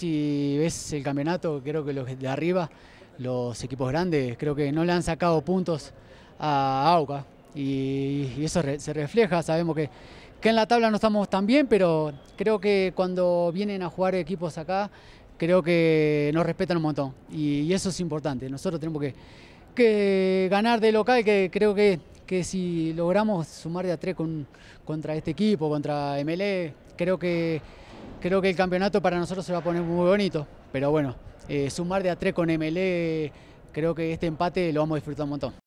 si ves el campeonato, creo que los de arriba, los equipos grandes, creo que no le han sacado puntos a AUCA. Y, eso se refleja, sabemos que, que en la tabla no estamos tan bien, pero creo que cuando vienen a jugar equipos acá, creo que nos respetan un montón. Y, eso es importante. Nosotros tenemos que, ganar de local, que creo que, si logramos sumar de a tres contra este equipo, contra MLE, creo que Creo que el campeonato para nosotros se va a poner muy bonito, pero bueno, eh, sumar de a tres con MLE, creo que este empate lo vamos a disfrutar un montón.